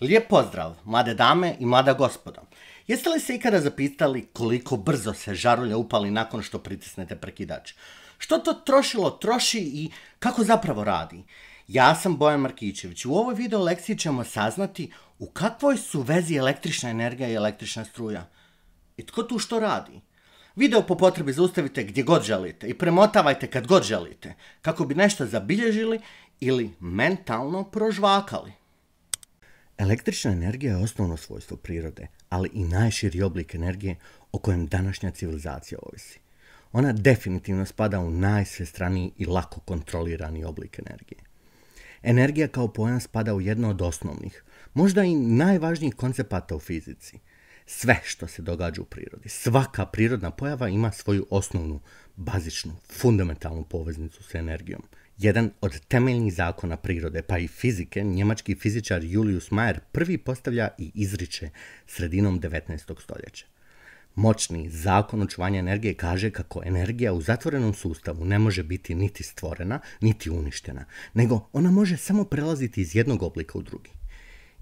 Lijep pozdrav, mlade dame i mlada gospodo. Jeste li se ikada zapitali koliko brzo se žarulja upali nakon što pritisnete prekidač? Što to trošilo troši i kako zapravo radi? Ja sam Bojan Markićević u ovoj video lekciji ćemo saznati u kakvoj su vezi električna energija i električna struja. I tko tu što radi? Video po potrebi zaustavite gdje god želite i premotavajte kad god želite, kako bi nešto zabilježili ili mentalno prožvakali. Električna energija je osnovno svojstvo prirode, ali i najširi oblik energije o kojem današnja civilizacija ovisi. Ona definitivno spada u najsvestraniji i lako kontrolirani oblik energije. Energija kao pojam spada u jedno od osnovnih, možda i najvažnijih koncepata u fizici. Sve što se događa u prirodi, svaka prirodna pojava ima svoju osnovnu, bazičnu, fundamentalnu poveznicu s energijom – jedan od temeljnih zakona prirode, pa i fizike, njemački fizičar Julius Mayer prvi postavlja i izriče sredinom 19. stoljeća. Moćni zakon očuvanja energije kaže kako energija u zatvorenom sustavu ne može biti niti stvorena, niti uništena, nego ona može samo prelaziti iz jednog oblika u drugi.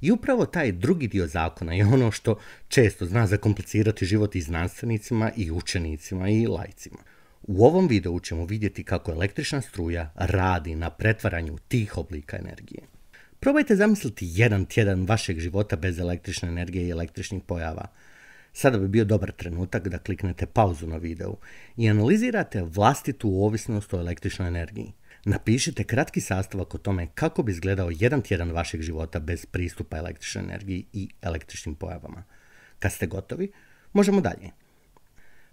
I upravo taj drugi dio zakona je ono što često zna zakomplicirati život i znanstvenicima, i učenicima, i lajcima. U ovom videu ćemo vidjeti kako električna struja radi na pretvaranju tih oblika energije. Probajte zamisliti jedan tjedan vašeg života bez električne energije i električnih pojava. Sada bi bio dobar trenutak da kliknete pauzu na videu i analizirate vlastitu ovisnost o električnoj energiji. Napišite kratki sastavak o tome kako bi izgledao jedan tjedan vašeg života bez pristupa električnoj energiji i električnim pojavama. Kad ste gotovi, možemo dalje.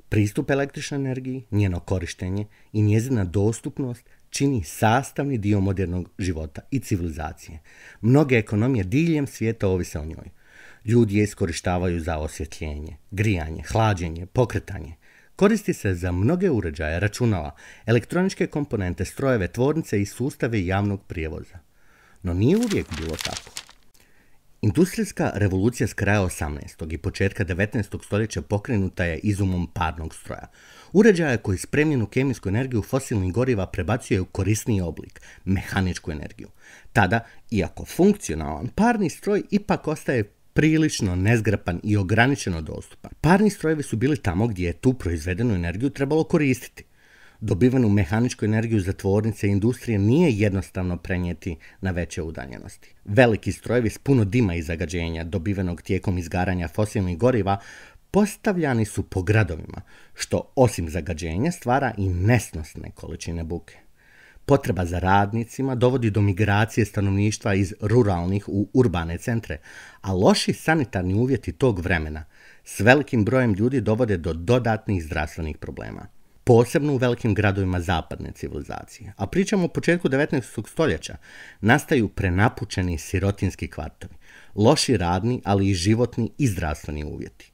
Pristup električnoj energiji, njeno korištenje i njezina dostupnost čini sastavni dio modernog života i civilizacije. Mnoge ekonomije diljem svijeta ovise o njoj. Ljudi je iskorištavaju za osvjetljenje, grijanje, hlađenje, pokretanje. Koristi se za mnoge uređaje, računala, elektroničke komponente, strojeve, tvornice i sustave javnog prijevoza. No nije uvijek bilo tako. Industrijska revolucija s kraja 18. i početka 19. stoljeća pokrenuta je izumom parnog stroja. Uređaja koji spremljenu kemijsku energiju fosilnih goriva prebacuje u korisniji oblik, mehaničku energiju. Tada, iako funkcionalan, parni stroj ipak ostaje prilično nezgrapan i ograničeno dostupan. Parni strojevi su bili tamo gdje je tu proizvedenu energiju trebalo koristiti dobivenu mehaničku energiju za tvornice i industrije nije jednostavno prenijeti na veće udaljenosti. Veliki strojevi s puno dima i zagađenja dobivenog tijekom izgaranja fosilnih goriva postavljani su po gradovima, što osim zagađenja stvara i nesnosne količine buke. Potreba za radnicima dovodi do migracije stanovništva iz ruralnih u urbane centre, a loši sanitarni uvjeti tog vremena s velikim brojem ljudi dovode do dodatnih zdravstvenih problema posebno u velikim gradovima zapadne civilizacije. A pričamo o početku 19. stoljeća, nastaju prenapučeni sirotinski kvartovi, loši radni, ali i životni i zdravstveni uvjeti.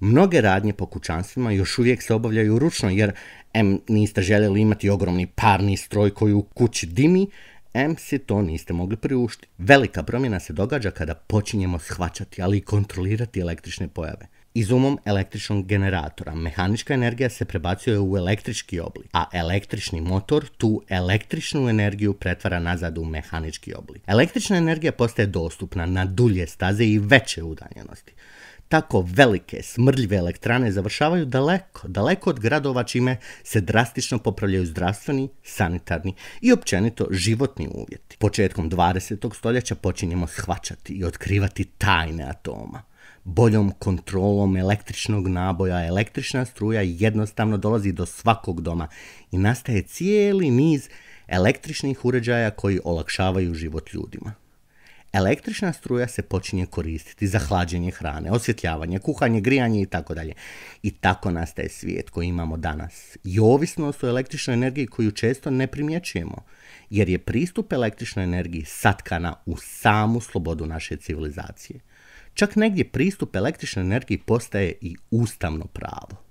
Mnoge radnje po kućanstvima još uvijek se obavljaju ručno, jer M niste željeli imati ogromni parni stroj koji u kući dimi, M si to niste mogli priuštiti. Velika promjena se događa kada počinjemo shvaćati, ali i kontrolirati električne pojave. Izumom električnog generatora mehanička energija se prebacuje u električki oblik, a električni motor tu električnu energiju pretvara nazad u mehanički oblik. Električna energija postaje dostupna na dulje staze i veće udaljenosti. Tako velike, smrljive elektrane završavaju daleko, daleko od gradova čime se drastično popravljaju zdravstveni, sanitarni i općenito životni uvjeti. Početkom 20. stoljeća počinjemo shvaćati i otkrivati tajne atoma boljom kontrolom električnog naboja. Električna struja jednostavno dolazi do svakog doma i nastaje cijeli niz električnih uređaja koji olakšavaju život ljudima. Električna struja se počinje koristiti za hlađenje hrane, osvjetljavanje, kuhanje, grijanje i tako dalje. I tako nastaje svijet koji imamo danas. I ovisnost o električnoj energiji koju često ne primjećujemo, jer je pristup električnoj energiji satkana u samu slobodu naše civilizacije. Čak negdje pristup električnoj energiji postaje i ustavno pravo.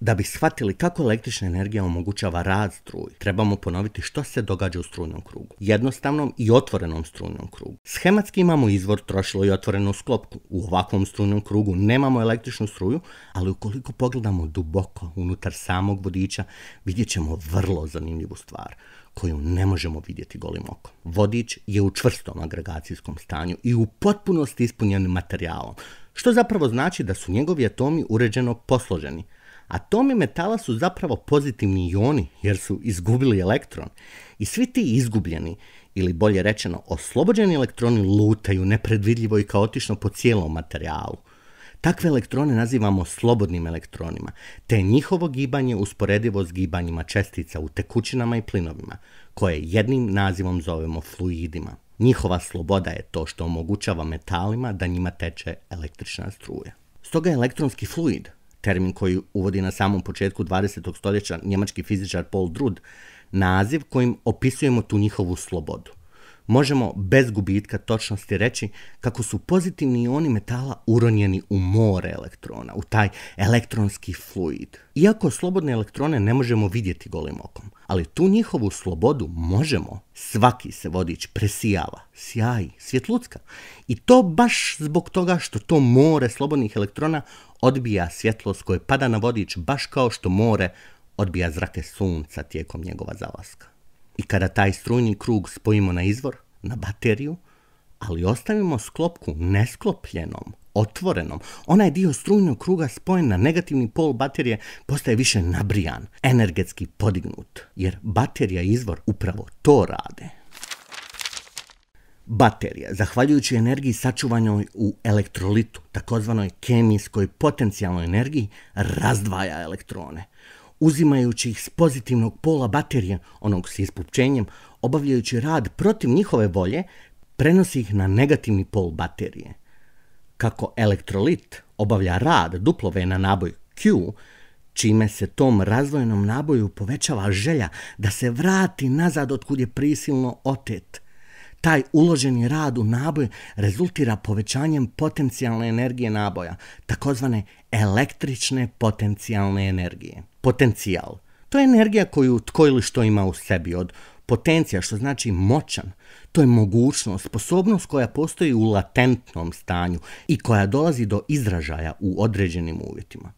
Da bi shvatili kako električna energija omogućava rad struji, trebamo ponoviti što se događa u strujnom krugu. Jednostavnom i otvorenom strujnom krugu. Schematski imamo izvor trošilo i otvorenu sklopku. U ovakvom strujnom krugu nemamo električnu struju, ali ukoliko pogledamo duboko unutar samog vodiča, vidjet ćemo vrlo zanimljivu stvar koju ne možemo vidjeti golim okom. Vodič je u čvrstom agregacijskom stanju i u potpunosti ispunjen materijalom, što zapravo znači da su njegovi atomi uređeno posloženi, Atomi metala su zapravo pozitivni ioni jer su izgubili elektron i svi ti izgubljeni ili bolje rečeno oslobođeni elektroni lutaju nepredvidljivo i kaotično po cijelom materijalu. Takve elektrone nazivamo slobodnim elektronima, te je njihovo gibanje usporedivo s gibanjima čestica u tekućinama i plinovima, koje jednim nazivom zovemo fluidima. Njihova sloboda je to što omogućava metalima da njima teče električna struja. Stoga je elektronski fluid termin koji uvodi na samom početku 20. stoljeća njemački fizičar Paul Drud, naziv kojim opisujemo tu njihovu slobodu možemo bez gubitka točnosti reći kako su pozitivni ioni metala uronjeni u more elektrona, u taj elektronski fluid. Iako slobodne elektrone ne možemo vidjeti golim okom, ali tu njihovu slobodu možemo. Svaki se vodič presijava, sjaji, svjetlucka. I to baš zbog toga što to more slobodnih elektrona odbija svjetlost koje pada na vodič baš kao što more odbija zrake sunca tijekom njegova zalaska. I kada taj strujni krug spojimo na izvor, na bateriju, ali ostavimo sklopku nesklopljenom, otvorenom, onaj dio strujnog kruga spojen na negativni pol baterije postaje više nabrijan, energetski podignut, jer baterija i izvor upravo to rade. Baterija, zahvaljujući energiji sačuvanoj u elektrolitu, takozvanoj kemijskoj potencijalnoj energiji, razdvaja elektrone, uzimajući ih s pozitivnog pola baterije, onog s ispupčenjem, obavljajući rad protiv njihove volje, prenosi ih na negativni pol baterije. Kako elektrolit obavlja rad duplove na naboj Q, čime se tom razvojenom naboju povećava želja da se vrati nazad otkud je prisilno otet. Taj uloženi rad u naboj rezultira povećanjem potencijalne energije naboja, takozvane električne potencijalne energije. Potencijal. To je energija koju tko ili što ima u sebi od potencija, što znači moćan. To je mogućnost, sposobnost koja postoji u latentnom stanju i koja dolazi do izražaja u određenim uvjetima.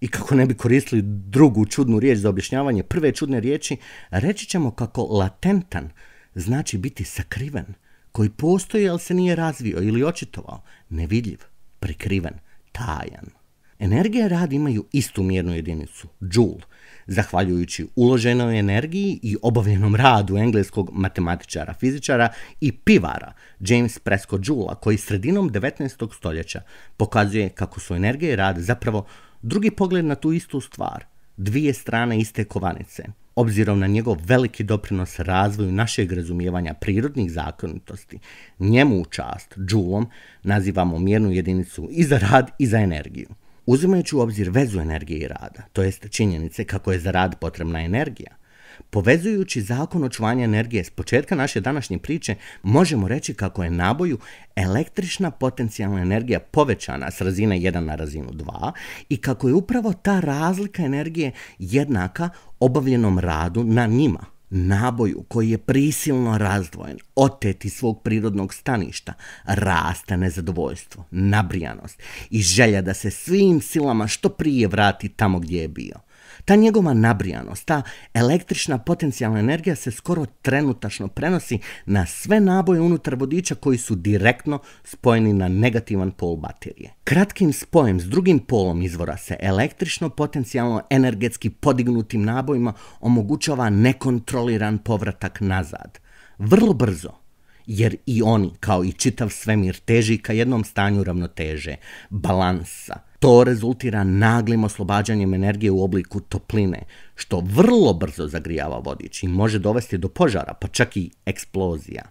I kako ne bi koristili drugu čudnu riječ za objašnjavanje prve čudne riječi, reći ćemo kako latentan znači biti sakriven, koji postoji ali se nije razvio ili očitovao, nevidljiv, prikriven, tajan. Energija i rad imaju istu mjernu jedinicu, džul, zahvaljujući uloženoj energiji i obavljenom radu engleskog matematičara, fizičara i pivara James Prescott Džula, koji sredinom 19. stoljeća pokazuje kako su energija i rad zapravo drugi pogled na tu istu stvar, dvije strane iste kovanice. Obzirom na njegov veliki doprinos razvoju našeg razumijevanja prirodnih zakonitosti, njemu u čast, džulom, nazivamo mjernu jedinicu i za rad i za energiju. Uzimajući u obzir vezu energije i rada, to jest činjenice kako je za rad potrebna energija, povezujući zakon očuvanja energije s početka naše današnje priče, možemo reći kako je naboju električna potencijalna energija povećana s razine 1 na razinu 2 i kako je upravo ta razlika energije jednaka obavljenom radu na njima naboju koji je prisilno razdvojen, oteti svog prirodnog staništa, raste nezadovoljstvo, nabrijanost i želja da se svim silama što prije vrati tamo gdje je bio. Ta njegova nabrijanost, ta električna potencijalna energija se skoro trenutačno prenosi na sve naboje unutar vodiča koji su direktno spojeni na negativan pol baterije. Kratkim spojem s drugim polom izvora se električno potencijalno energetski podignutim nabojima omogućava nekontroliran povratak nazad. Vrlo brzo, jer i oni, kao i čitav svemir, teži ka jednom stanju ravnoteže, balansa, to rezultira naglim oslobađanjem energije u obliku topline, što vrlo brzo zagrijava vodič i može dovesti do požara, pa čak i eksplozija.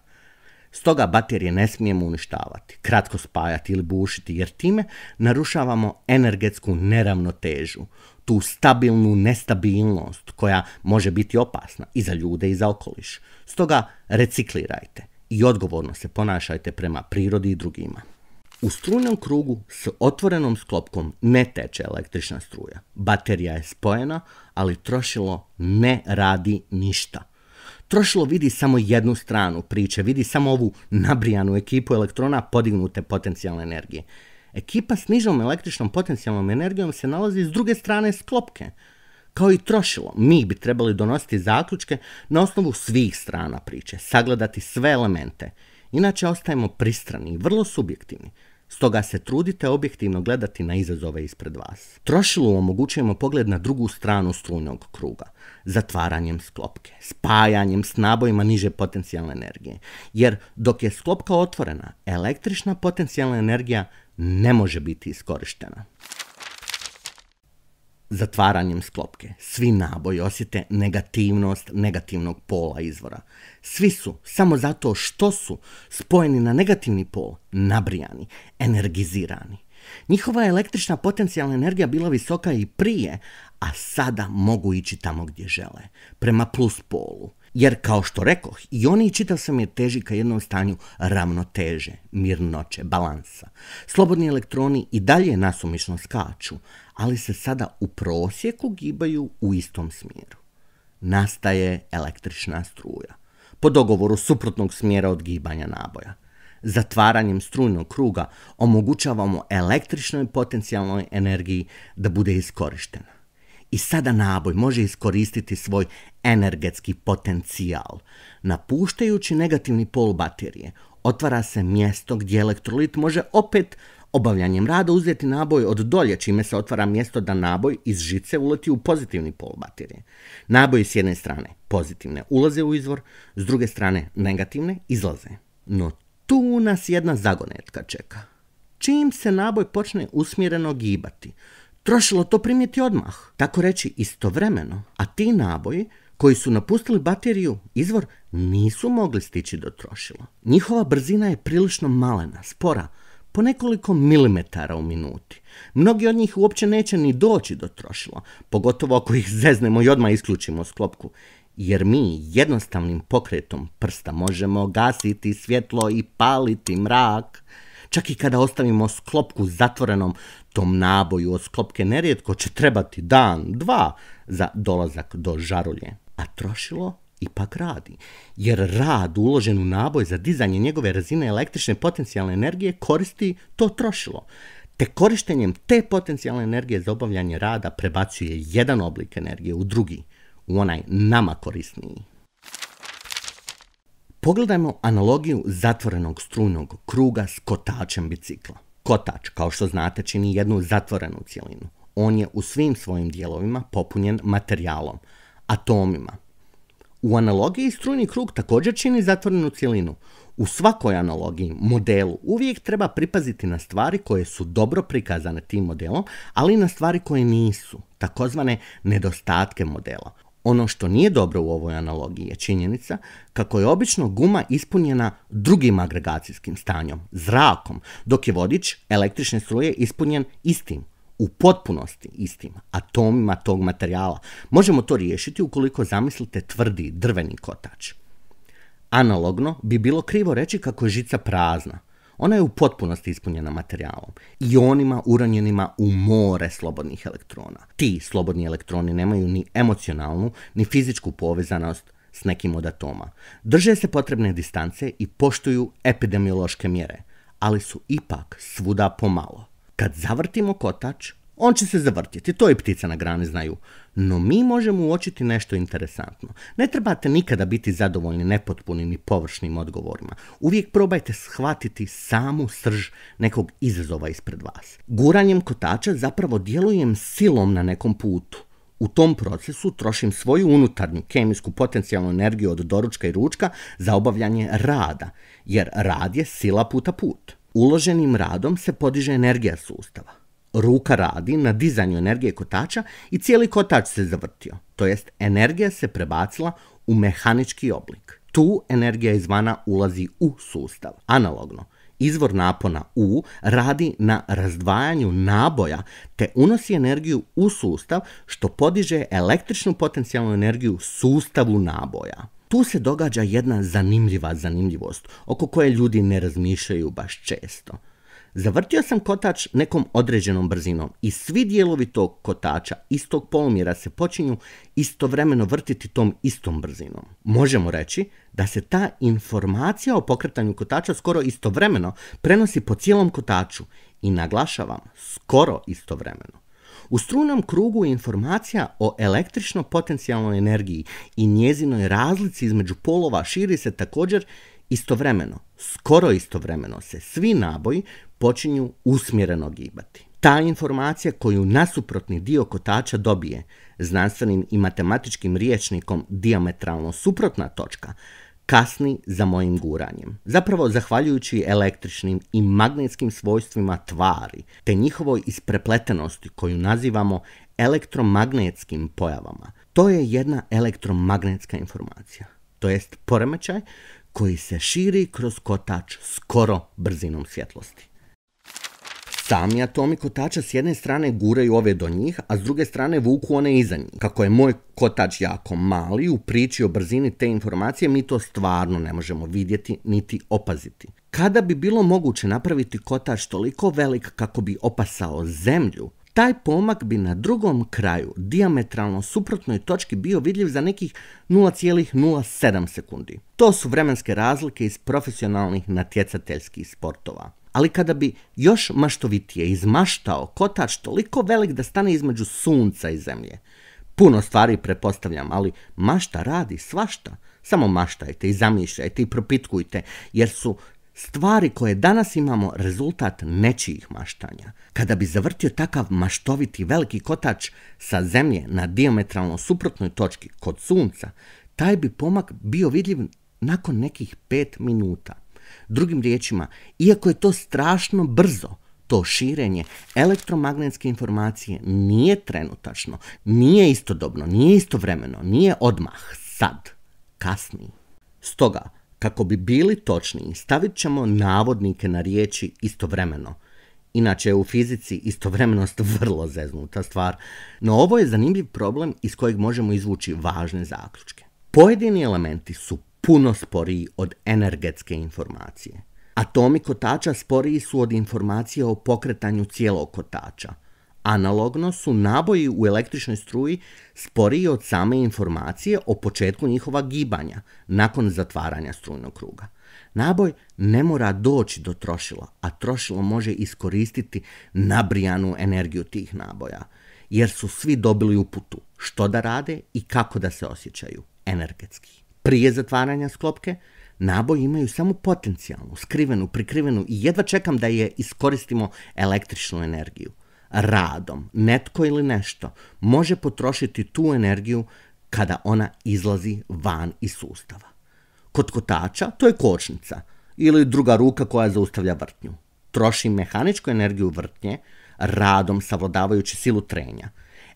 Stoga baterije ne smijemo uništavati, kratko spajati ili bušiti, jer time narušavamo energetsku neravnotežu, tu stabilnu nestabilnost koja može biti opasna i za ljude i za okoliš. Stoga reciklirajte i odgovorno se ponašajte prema prirodi i drugima. U strujnom krugu s otvorenom sklopkom ne teče električna struja. Baterija je spojena, ali trošilo ne radi ništa. Trošilo vidi samo jednu stranu priče, vidi samo ovu nabrijanu ekipu elektrona podignute potencijalne energije. Ekipa s nižom električnom potencijalnom energijom se nalazi s druge strane sklopke. Kao i trošilo, mi bi trebali donositi zaključke na osnovu svih strana priče, sagledati sve elemente – Inače ostajemo pristrani i vrlo subjektivni. Stoga se trudite objektivno gledati na izazove ispred vas. Trošilu omogućujemo pogled na drugu stranu strujnog kruga, zatvaranjem sklopke, spajanjem s nabojima niže potencijalne energije. Jer dok je sklopka otvorena, električna potencijalna energija ne može biti iskorištena zatvaranjem sklopke. Svi naboji osjete negativnost negativnog pola izvora. Svi su, samo zato što su spojeni na negativni pol, nabrijani, energizirani. Njihova električna potencijalna energija bila visoka i prije, a sada mogu ići tamo gdje žele, prema plus polu. Jer kao što rekoh, i oni i čitav sam je teži ka jednom stanju ravnoteže, mirnoće, balansa. Slobodni elektroni i dalje nasumično skaču, ali se sada u prosjeku gibaju u istom smjeru. Nastaje električna struja, po dogovoru suprotnog smjera od gibanja naboja. Zatvaranjem strujnog kruga omogućavamo električnoj potencijalnoj energiji da bude iskorištena. I sada naboj može iskoristiti svoj energetski potencijal. Napuštajući negativni pol baterije, otvara se mjesto gdje elektrolit može opet Obavljanjem rada uzeti naboj od dolje čime se otvara mjesto da naboj iz žice uleti u pozitivni pol baterije. Naboj s jedne strane pozitivne ulaze u izvor, s druge strane negativne izlaze. No tu nas jedna zagonetka čeka. Čim se naboj počne usmjereno gibati, trošilo to primijeti odmah, tako reći istovremeno, a ti naboji koji su napustili bateriju, izvor, nisu mogli stići do trošila. Njihova brzina je prilično malena, spora, po nekoliko milimetara u minuti. Mnogi od njih uopće neće ni doći do trošila, pogotovo ako ih zeznemo i odmah isključimo sklopku, jer mi jednostavnim pokretom prsta možemo gasiti svjetlo i paliti mrak. Čak i kada ostavimo sklopku zatvorenom, tom naboju od sklopke nerijetko će trebati dan, dva za dolazak do žarulje. A trošilo ipak radi. Jer rad uložen u naboj za dizanje njegove razine električne potencijalne energije koristi to trošilo. Te korištenjem te potencijalne energije za obavljanje rada prebacuje jedan oblik energije u drugi, u onaj nama korisniji. Pogledajmo analogiju zatvorenog strujnog kruga s kotačem bicikla. Kotač, kao što znate, čini jednu zatvorenu cjelinu. On je u svim svojim dijelovima popunjen materijalom, atomima, u analogiji strujni krug također čini zatvorenu cjelinu. U svakoj analogiji, modelu, uvijek treba pripaziti na stvari koje su dobro prikazane tim modelom, ali i na stvari koje nisu, takozvane nedostatke modela. Ono što nije dobro u ovoj analogiji je činjenica kako je obično guma ispunjena drugim agregacijskim stanjom, zrakom, dok je vodič električne struje ispunjen istim, u potpunosti istim atomima tog materijala. Možemo to riješiti ukoliko zamislite tvrdi drveni kotač. Analogno bi bilo krivo reći kako je žica prazna. Ona je u potpunosti ispunjena materijalom, ionima uranjenima u more slobodnih elektrona. Ti slobodni elektroni nemaju ni emocionalnu, ni fizičku povezanost s nekim od atoma. Drže se potrebne distance i poštuju epidemiološke mjere, ali su ipak svuda pomalo. Kad zavrtimo kotač, on će se zavrtjeti, to i ptice na grani znaju. No mi možemo uočiti nešto interesantno. Ne trebate nikada biti zadovoljni nepotpunim i površnim odgovorima. Uvijek probajte shvatiti samu srž nekog izazova ispred vas. Guranjem kotača zapravo djelujem silom na nekom putu. U tom procesu trošim svoju unutarnju kemijsku potencijalnu energiju od doručka i ručka za obavljanje rada, jer rad je sila puta put. Uloženim radom se podiže energija sustava. Ruka radi na dizanju energije kotača i cijeli kotač se zavrtio, to jest energija se prebacila u mehanički oblik. Tu energija izvana ulazi u sustav. Analogno, izvor napona U radi na razdvajanju naboja te unosi energiju u sustav što podiže električnu potencijalnu energiju sustavu naboja. Tu se događa jedna zanimljiva zanimljivost, oko koje ljudi ne razmišljaju baš često. Zavrtio sam kotač nekom određenom brzinom i svi dijelovi tog kotača istog polmjera se počinju istovremeno vrtiti tom istom brzinom. Možemo reći da se ta informacija o pokretanju kotača skoro istovremeno prenosi po cijelom kotaču i naglašavam skoro istovremeno. U strunom krugu informacija o električno-potencijalnoj energiji i njezinoj razlici između polova širi se također istovremeno, skoro istovremeno se svi naboji počinju usmjereno gibati. Ta informacija koju nasuprotni dio kotača dobije znanstvenim i matematičkim riječnikom diametralno suprotna točka kasni za mojim guranjem. Zapravo, zahvaljujući električnim i magnetskim svojstvima tvari, te njihovoj isprepletenosti koju nazivamo elektromagnetskim pojavama, to je jedna elektromagnetska informacija, to jest poremećaj koji se širi kroz kotač skoro brzinom svjetlosti. Sami atomi kotača s jedne strane guraju ove do njih, a s druge strane vuku one iza njih. Kako je moj kotač jako mali, u priči o brzini te informacije mi to stvarno ne možemo vidjeti niti opaziti. Kada bi bilo moguće napraviti kotač toliko velik kako bi opasao zemlju, taj pomak bi na drugom kraju diametralno suprotnoj točki bio vidljiv za nekih 0,07 sekundi. To su vremenske razlike iz profesionalnih natjecateljskih sportova ali kada bi još maštovitije izmaštao kotač toliko velik da stane između sunca i zemlje. Puno stvari prepostavljam, ali mašta radi svašta. Samo maštajte i zamišljajte i propitkujte, jer su stvari koje danas imamo rezultat nečijih maštanja. Kada bi zavrtio takav maštoviti veliki kotač sa zemlje na diametralno suprotnoj točki kod sunca, taj bi pomak bio vidljiv nakon nekih pet minuta. Drugim riječima, iako je to strašno brzo, to širenje elektromagnetske informacije nije trenutačno, nije istodobno, nije istovremeno, nije odmah, sad, kasnije. Stoga, kako bi bili točniji, stavit ćemo navodnike na riječi istovremeno. Inače u fizici istovremenost vrlo zeznuta stvar, no ovo je zanimljiv problem iz kojeg možemo izvući važne zaključke. Pojedini elementi su puno sporiji od energetske informacije. Atomi kotača sporiji su od informacije o pokretanju cijelog kotača. Analogno su naboji u električnoj struji sporiji od same informacije o početku njihova gibanja nakon zatvaranja strujnog kruga. Naboj ne mora doći do trošila, a trošilo može iskoristiti nabrijanu energiju tih naboja, jer su svi dobili uputu što da rade i kako da se osjećaju energetski prije zatvaranja sklopke, naboji imaju samo potencijalnu, skrivenu, prikrivenu i jedva čekam da je iskoristimo električnu energiju. Radom, netko ili nešto, može potrošiti tu energiju kada ona izlazi van iz sustava. Kod kotača to je kočnica ili druga ruka koja zaustavlja vrtnju. Troši mehaničku energiju vrtnje, radom savladavajući silu trenja.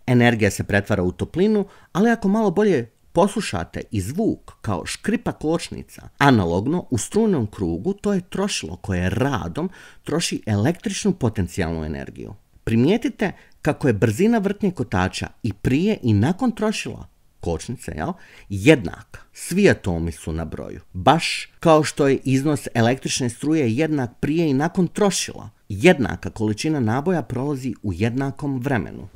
Energija se pretvara u toplinu, ali ako malo bolje poslušate i zvuk kao škripa kočnica analogno u strujnom krugu, to je trošilo koje radom troši električnu potencijalnu energiju. Primijetite kako je brzina vrtnje kotača i prije i nakon trošila kočnice, jel? jednak Svi atomi su na broju. Baš kao što je iznos električne struje jednak prije i nakon trošila. Jednaka količina naboja prolazi u jednakom vremenu.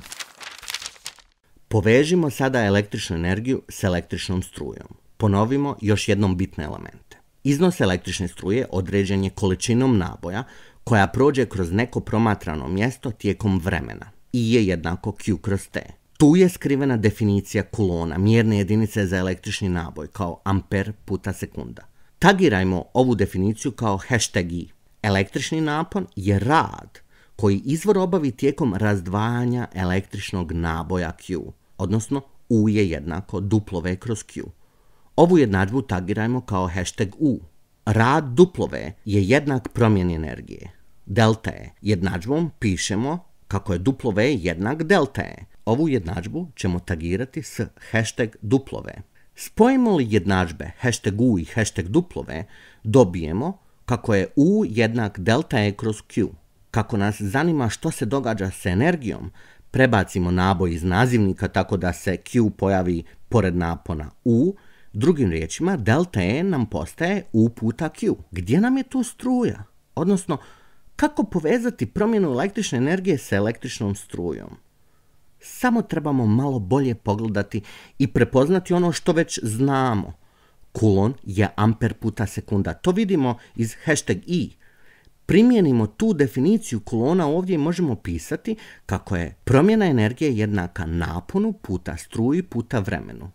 Povežimo sada električnu energiju s električnom strujom. Ponovimo još jednom bitne elemente. Iznos električne struje određen je količinom naboja koja prođe kroz neko promatrano mjesto tijekom vremena. I je jednako Q kroz T. Tu je skrivena definicija kulona, mjerne jedinice za električni naboj, kao amper puta sekunda. Tagirajmo ovu definiciju kao hashtag I. Električni napon je rad koji izvor obavi tijekom razdvajanja električnog naboja Q odnosno u je jednako duplo v kroz q. Ovu jednadžbu tagirajmo kao hashtag u. Rad duplo v je jednak promjeni energije. Delta je jednadžbom pišemo kako je duplo v jednak delta e. Ovu jednadžbu ćemo tagirati s hashtag duplo v. Spojimo li jednadžbe hashtag u i hashtag duplo v, dobijemo kako je u jednak delta e kroz q. Kako nas zanima što se događa s energijom, prebacimo naboj iz nazivnika tako da se Q pojavi pored napona U, drugim riječima delta E nam postaje U puta Q. Gdje nam je tu struja? Odnosno, kako povezati promjenu električne energije sa električnom strujom? Samo trebamo malo bolje pogledati i prepoznati ono što već znamo. Kulon je amper puta sekunda. To vidimo iz hashtag i primijenimo tu definiciju kolona ovdje možemo pisati kako je promjena energije jednaka naponu puta struji puta vremenu.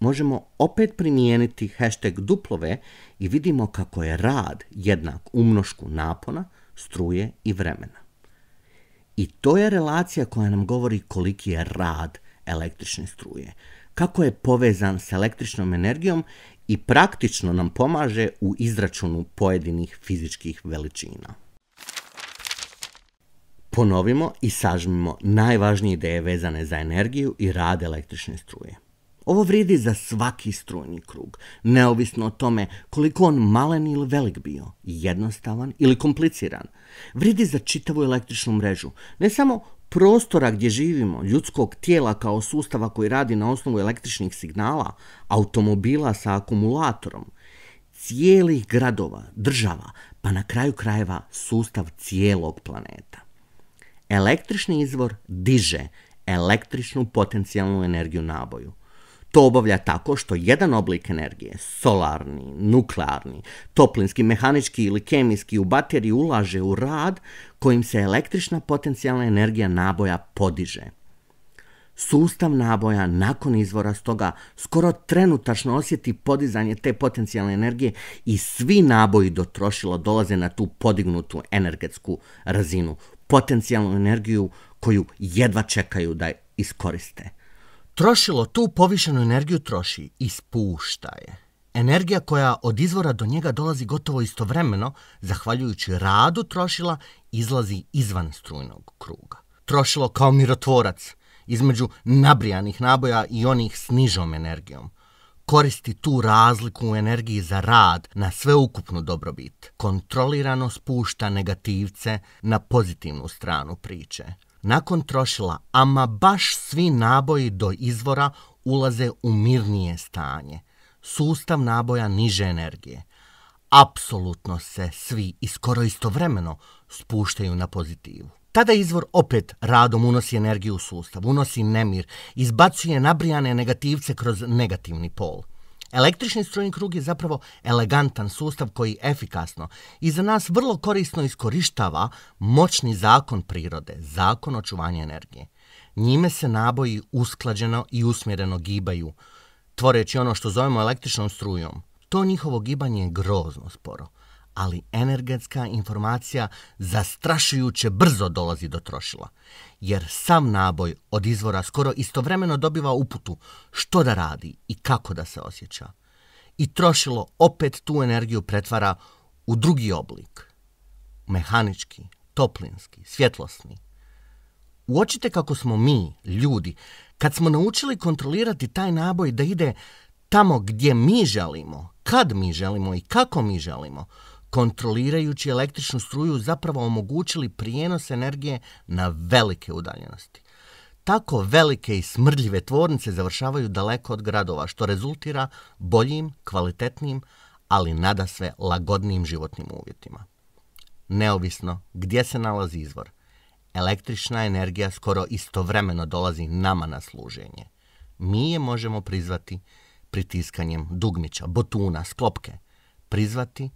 Možemo opet primijeniti hashtag duplove i vidimo kako je rad jednak umnošku napona, struje i vremena. I to je relacija koja nam govori koliki je rad električne struje kako je povezan s električnom energijom i praktično nam pomaže u izračunu pojedinih fizičkih veličina. Ponovimo i sažmimo najvažnije ideje vezane za energiju i rad električne struje. Ovo vrijedi za svaki strujni krug, neovisno o tome koliko on malen ili velik bio, jednostavan ili kompliciran. Vrijedi za čitavu električnu mrežu, ne samo prostora gdje živimo, ljudskog tijela kao sustava koji radi na osnovu električnih signala, automobila sa akumulatorom, cijelih gradova, država, pa na kraju krajeva sustav cijelog planeta. Električni izvor diže električnu potencijalnu energiju naboju. To obavlja tako što jedan oblik energije, solarni, nuklearni, toplinski, mehanički ili kemijski u bateriji ulaže u rad kojim se električna potencijalna energija naboja podiže. Sustav naboja nakon izvora stoga skoro trenutačno osjeti podizanje te potencijalne energije i svi naboji do trošila dolaze na tu podignutu energetsku razinu, potencijalnu energiju koju jedva čekaju da iskoriste. Trošilo tu povišenu energiju troši, i spušta je. Energija koja od izvora do njega dolazi gotovo istovremeno, zahvaljujući radu trošila, izlazi izvan strujnog kruga. Trošilo kao mirotvorac, između nabrijanih naboja i onih s nižom energijom. Koristi tu razliku u energiji za rad na sveukupnu dobrobit. Kontrolirano spušta negativce na pozitivnu stranu priče. Nakon trošila, ama baš svi naboji do izvora ulaze u mirnije stanje. Sustav naboja niže energije. Apsolutno se svi i skoro istovremeno spuštaju na pozitivu. Tada izvor opet radom unosi energiju u sustav, unosi nemir, izbacuje nabrijane negativce kroz negativni pol. Električni strujni krug je zapravo elegantan sustav koji efikasno i za nas vrlo korisno iskorištava moćni zakon prirode, zakon očuvanja energije. Njime se naboji usklađeno i usmjereno gibaju, tvoreći ono što zovemo električnom strujom. To njihovo gibanje je grozno sporo ali energetska informacija zastrašujuće brzo dolazi do trošila, jer sam naboj od izvora skoro istovremeno dobiva uputu što da radi i kako da se osjeća. I trošilo opet tu energiju pretvara u drugi oblik, mehanički, toplinski, svjetlosni. Uočite kako smo mi, ljudi, kad smo naučili kontrolirati taj naboj da ide tamo gdje mi želimo, kad mi želimo i kako mi želimo, kontrolirajući električnu struju zapravo omogućili prijenos energije na velike udaljenosti. Tako velike i smrdljive tvornice završavaju daleko od gradova, što rezultira boljim, kvalitetnim, ali nada sve lagodnijim životnim uvjetima. Neovisno gdje se nalazi izvor, električna energija skoro istovremeno dolazi nama na služenje. Mi je možemo prizvati pritiskanjem dugmića, botuna, sklopke, prizvati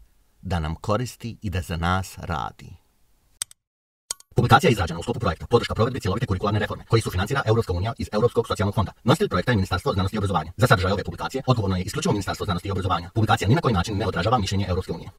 da nam koristi i da za nas radi. Publikacija je izrađena u sklopu projekta Podrška provedbi cjelovite kurikularne reforme, koji su financira Europska unija iz Europskog socijalnog fonda. Nositelj projekta je Ministarstvo znanosti i obrazovanja. Za sadržaj ove publikacije odgovorno je isključivo Ministarstvo znanosti i obrazovanja. Publikacija ni na koji način ne odražava mišljenje Europske unije.